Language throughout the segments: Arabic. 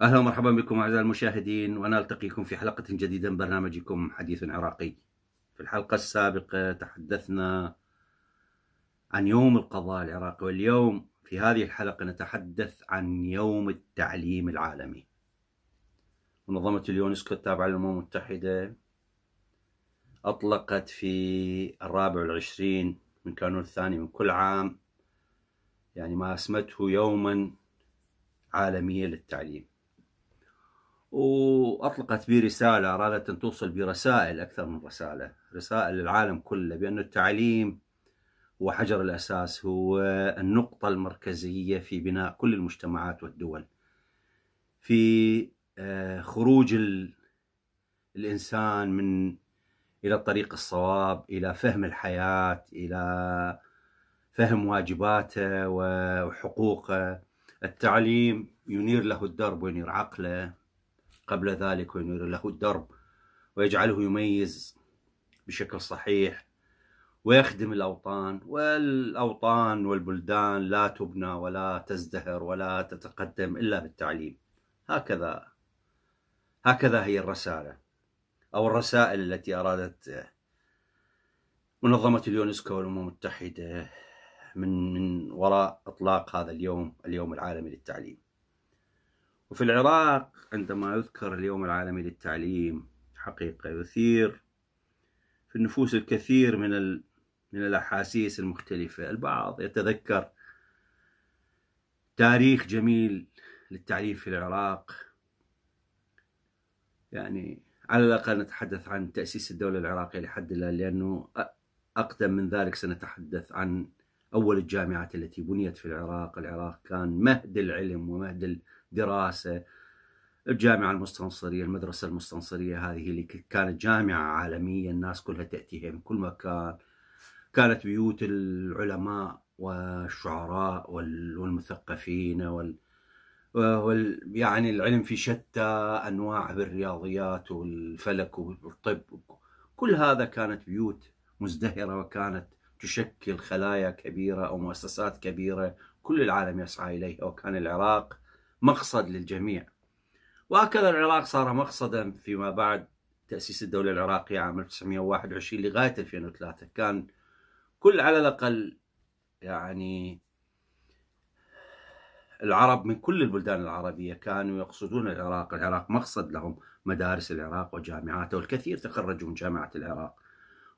اهلا ومرحبا بكم اعزائي المشاهدين ونلتقيكم في حلقه جديده من برنامجكم حديث عراقي. في الحلقه السابقه تحدثنا عن يوم القضاء العراقي واليوم في هذه الحلقة نتحدث عن يوم التعليم العالمي منظمة اليونسكو التابعة للأمم المتحدة أطلقت في الرابع والعشرين من كانون الثاني من كل عام يعني ما اسمته يوما عالميا للتعليم وأطلقت به رسالة أرادت أن توصل برسائل أكثر من رسالة رسائل للعالم كله بأن التعليم وحجر الأساس هو النقطة المركزية في بناء كل المجتمعات والدول في آه، خروج الإنسان من إلى طريق الصواب إلى فهم الحياة إلى فهم واجباته وحقوقه التعليم ينير له الدرب وينير عقله قبل ذلك وينير له الدرب ويجعله يميز بشكل صحيح ويخدم الأوطان والأوطان والبلدان لا تبنى ولا تزدهر ولا تتقدم إلا بالتعليم هكذا هكذا هي الرسالة أو الرسائل التي أرادت منظمة اليونسكو والأمم المتحدة من من وراء إطلاق هذا اليوم اليوم العالمي للتعليم وفي العراق عندما يذكر اليوم العالمي للتعليم حقيقة يثير في النفوس الكثير من من الأحاسيس المختلفة البعض يتذكر تاريخ جميل للتعريف في العراق يعني على الأقل نتحدث عن تأسيس الدولة العراقية لحد الآن لأنه أقدم من ذلك سنتحدث عن أول الجامعات التي بنيت في العراق العراق كان مهد العلم ومهد الدراسة الجامعة المستنصرية المدرسة المستنصرية هذه اللي كانت جامعة عالمية الناس كلها تأتيها من كل مكان كانت بيوت العلماء والشعراء والمثقفين وال وال يعني العلم في شتى انواعه بالرياضيات والفلك والطب كل هذا كانت بيوت مزدهره وكانت تشكل خلايا كبيره او مؤسسات كبيره كل العالم يسعى اليها وكان العراق مقصد للجميع وهكذا العراق صار مقصدا فيما بعد تاسيس الدوله العراقيه عام 1921 لغايه 2003 كان كل على الأقل يعني العرب من كل البلدان العربية كانوا يقصدون العراق العراق مقصد لهم مدارس العراق وجامعاته والكثير تخرجوا من جامعة العراق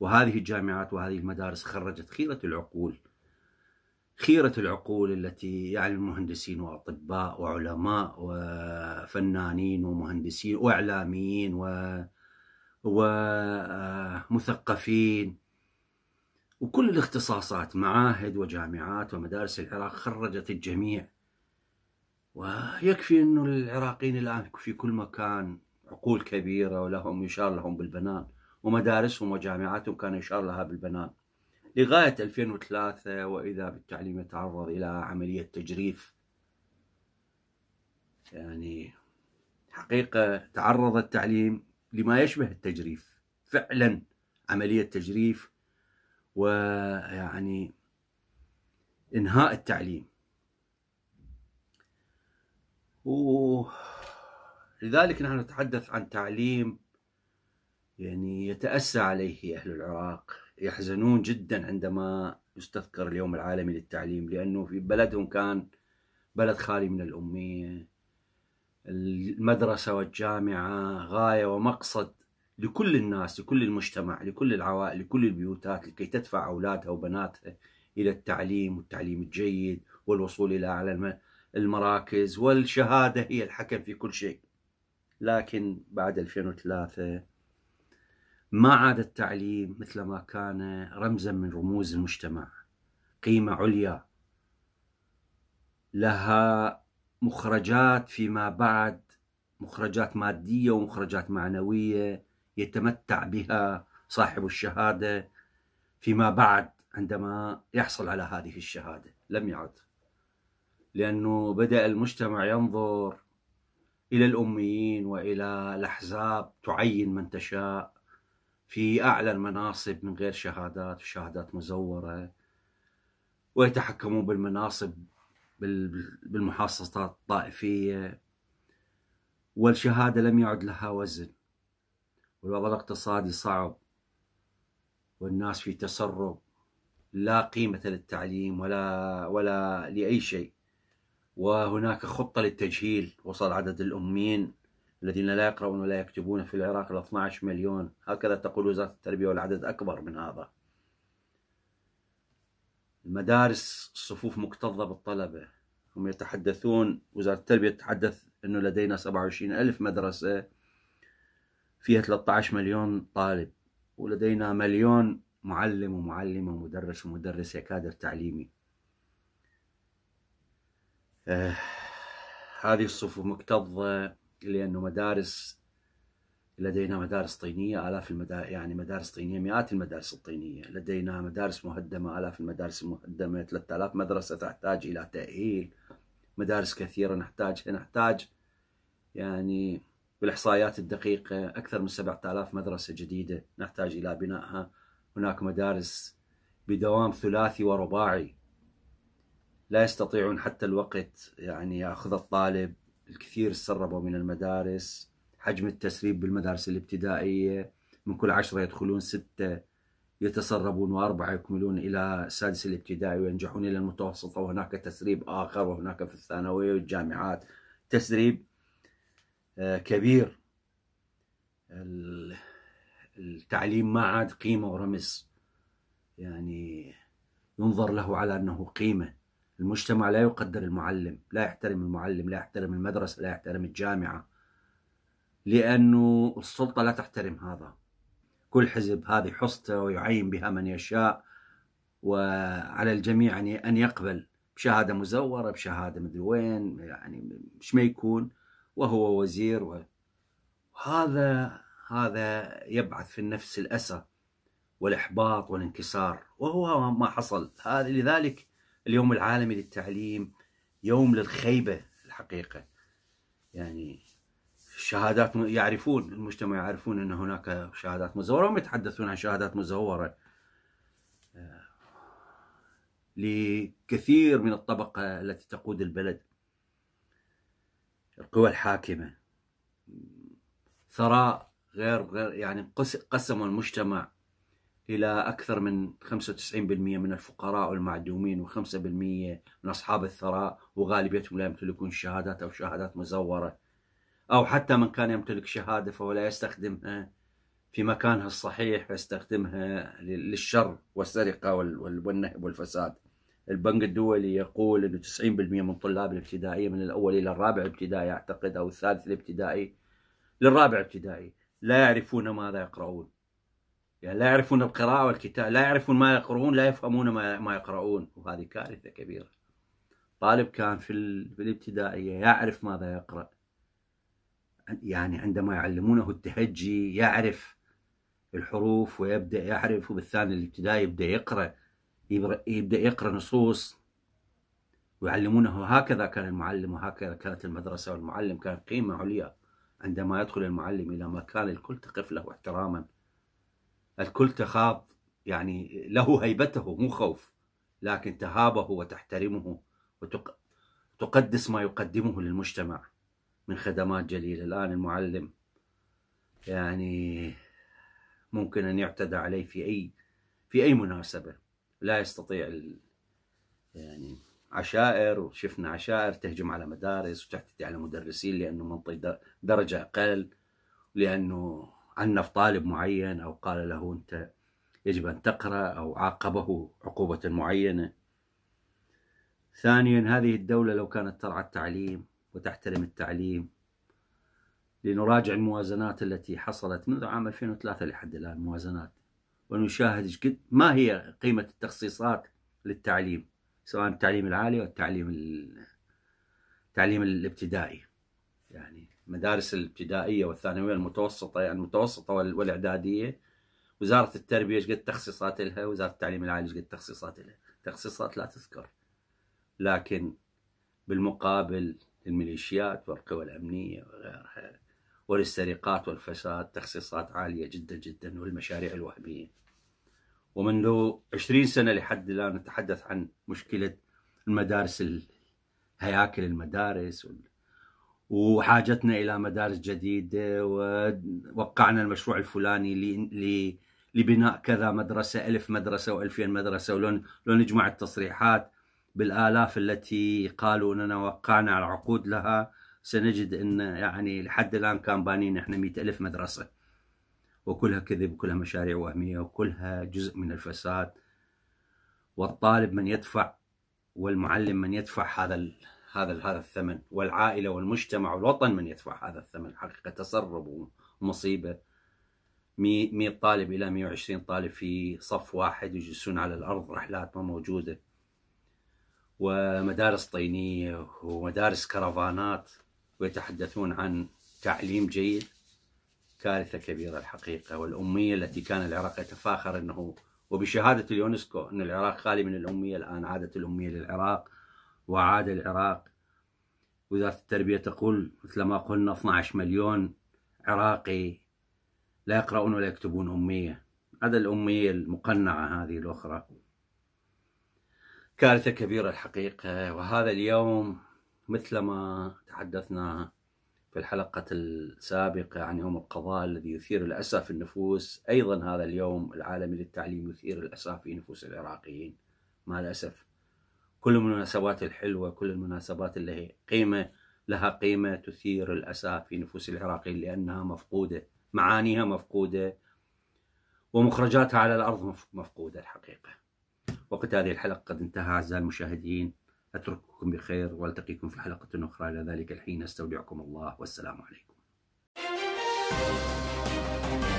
وهذه الجامعات وهذه المدارس خرجت خيرة العقول خيرة العقول التي يعني مهندسين وأطباء وعلماء وفنانين ومهندسين وإعلاميين و ومثقفين وكل الاختصاصات معاهد وجامعات ومدارس العراق خرجت الجميع ويكفي انه العراقيين الان في كل مكان عقول كبيره ولهم يشار لهم بالبنان ومدارسهم وجامعاتهم كان يشار لها بالبنان لغايه 2003 واذا بالتعليم يتعرض الى عمليه تجريف يعني حقيقه تعرض التعليم لما يشبه التجريف فعلا عمليه تجريف ويعني انهاء التعليم ولذلك نحن نتحدث عن تعليم يعني يتأسى عليه أهل العراق يحزنون جدا عندما يستذكر اليوم العالمي للتعليم لأنه في بلدهم كان بلد خالي من الأمية المدرسة والجامعة غاية ومقصد لكل الناس لكل المجتمع لكل العوائل لكل البيوتات لكي تدفع أولادها وبناتها إلى التعليم والتعليم الجيد والوصول إلى أعلى المراكز والشهادة هي الحكم في كل شيء لكن بعد 2003 ما عاد التعليم مثل ما كان رمزا من رموز المجتمع قيمة عليا لها مخرجات فيما بعد مخرجات مادية ومخرجات معنوية يتمتع بها صاحب الشهاده فيما بعد عندما يحصل على هذه الشهاده لم يعد لانه بدا المجتمع ينظر الى الاميين والى الاحزاب تعين من تشاء في اعلى المناصب من غير شهادات وشهادات مزوره ويتحكمون بالمناصب بالمحاصصات الطائفيه والشهاده لم يعد لها وزن الوضع الاقتصادي صعب والناس في تسرب لا قيمة للتعليم ولا ولا لأي شيء وهناك خطة للتجهيل وصل عدد الأمين الذين لا يقرؤون ولا يكتبون في العراق إلى 12 مليون هكذا تقول وزارة التربية والعدد أكبر من هذا المدارس الصفوف مكتظة بالطلبة هم يتحدثون وزارة التربية تتحدث أنه لدينا 27 ألف مدرسة فيها 13 مليون طالب ولدينا مليون معلم ومعلمة ومدرس ومدرس كادر تعليمي آه هذه الصفوف مكتظة لأنه مدارس لدينا مدارس طينية آلاف المدارس يعني مدارس طينية مئات المدارس الطينية لدينا مدارس مهدمة آلاف المدارس المهدمة 3000 مدرسة تحتاج إلى تأهيل مدارس كثيرة نحتاج نحتاج يعني بالإحصائيات الدقيقة أكثر من 7000 مدرسة جديدة نحتاج إلى بنائها هناك مدارس بدوام ثلاثي ورباعي لا يستطيعون حتى الوقت يعني يأخذ الطالب الكثير سربوا من المدارس حجم التسريب بالمدارس الابتدائية من كل عشرة يدخلون ستة يتسربون وأربعة يكملون إلى السادس الابتدائي وينجحون إلى المتوسطة وهناك تسريب آخر وهناك في الثانوية والجامعات تسريب آه، كبير التعليم ما عاد قيمة ورمز يعني ينظر له على أنه قيمة المجتمع لا يقدر المعلم لا يحترم المعلم لا يحترم المدرسة لا يحترم الجامعة لأنه السلطة لا تحترم هذا كل حزب هذه حصته ويعين بها من يشاء وعلى الجميع أن يقبل بشهادة مزورة بشهادة مدري وين يعني مش ما يكون وهو وزير وهذا هذا يبعث في النفس الأسى والإحباط والانكسار وهو ما حصل هذا لذلك اليوم العالمي للتعليم يوم للخيبة الحقيقة يعني الشهادات يعرفون المجتمع يعرفون أن هناك شهادات مزورة وهم يتحدثون عن شهادات مزورة آه، لكثير من الطبقة التي تقود البلد القوى الحاكمة ثراء غير غير يعني قسموا المجتمع إلى أكثر من 95% من الفقراء والمعدومين و5% من أصحاب الثراء وغالبيتهم لا يمتلكون شهادات أو شهادات مزورة أو حتى من كان يمتلك شهادة فهو لا يستخدمها في مكانها الصحيح فيستخدمها للشر والسرقة والنهب والفساد البنك الدولي يقول انه 90% من طلاب الابتدائيه من الاول الى الرابع ابتدائي اعتقد او الثالث الابتدائي للرابع ابتدائي لا يعرفون ماذا يقرؤون يعني لا يعرفون القراءه والكتاب لا يعرفون ما يقرؤون لا يفهمون ما, ما يقرؤون وهذه كارثه كبيره طالب كان في, ال... في الابتدائيه يعرف ماذا يقرا يعني عندما يعلمونه التهجي يعرف الحروف ويبدا يعرف وبالثاني الابتدائي يبدا يقرا يبدأ يقرأ نصوص ويعلمونه هكذا كان المعلم وهكذا كانت المدرسة والمعلم كان قيمة عليا عندما يدخل المعلم إلى مكان الكل تقف له احتراما الكل تخاف يعني له هيبته مو خوف لكن تهابه وتحترمه وتقدس ما يقدمه للمجتمع من خدمات جليلة الآن المعلم يعني ممكن أن يعتدى عليه في أي في أي مناسبة لا يستطيع يعني عشائر وشفنا عشائر تهجم على مدارس وتعتدي على مدرسين لانه منطي درجه اقل لانه عنف طالب معين او قال له انت يجب ان تقرا او عاقبه عقوبه معينه. ثانيا هذه الدوله لو كانت ترعى التعليم وتحترم التعليم لنراجع الموازنات التي حصلت منذ عام 2003 لحد الان موازنات ونشاهد قد ما هي قيمة التخصيصات للتعليم سواء التعليم العالي والتعليم التعليم الابتدائي يعني المدارس الابتدائية والثانوية المتوسطة يعني المتوسطة والإعدادية وزارة التربية ايش قد تخصيصات لها وزارة التعليم العالي ايش قد تخصيصات لها تخصيصات لا تذكر لكن بالمقابل الميليشيات والقوى الأمنية وغيرها وللسرقات والفساد تخصيصات عالية جدا جدا والمشاريع الوهمية ومنذ 20 سنة لحد الآن نتحدث عن مشكلة المدارس هياكل المدارس وحاجتنا إلى مدارس جديدة ووقعنا المشروع الفلاني لبناء كذا مدرسة ألف مدرسة وألفين مدرسة ولو نجمع التصريحات بالآلاف التي قالوا أننا وقعنا على عقود لها سنجد أن يعني لحد الآن كان بانين إحنا مئة ألف مدرسة وكلها كذب وكلها مشاريع وهمية وكلها جزء من الفساد والطالب من يدفع والمعلم من يدفع هذا ال هذا ال هذا الثمن والعائلة والمجتمع والوطن من يدفع هذا الثمن حقيقة تسرب ومصيبة 100 طالب إلى 120 طالب في صف واحد يجلسون على الأرض رحلات ما موجودة ومدارس طينية ومدارس كرفانات ويتحدثون عن تعليم جيد كارثة كبيرة الحقيقة والأمية التي كان العراق يتفاخر أنه وبشهادة اليونسكو أن العراق خالي من الأمية الآن عادت الأمية للعراق وعاد العراق وزارة التربية تقول مثل ما قلنا 12 مليون عراقي لا يقرؤون ولا يكتبون أمية هذا الأمية المقنعة هذه الأخرى كارثة كبيرة الحقيقة وهذا اليوم مثلما تحدثنا في الحلقة السابقة عن يوم القضاء الذي يثير الأسى في النفوس أيضا هذا اليوم العالمي للتعليم يثير الأسى في نفوس العراقيين مع الأسف كل المناسبات الحلوة كل المناسبات اللي هي قيمة لها قيمة تثير الأسى في نفوس العراقيين لأنها مفقودة معانيها مفقودة ومخرجاتها على الأرض مفقودة الحقيقة وقت هذه الحلقة قد انتهى أعزائي المشاهدين أترككم بخير وألتقيكم في حلقة أخرى إلى ذلك الحين أستودعكم الله والسلام عليكم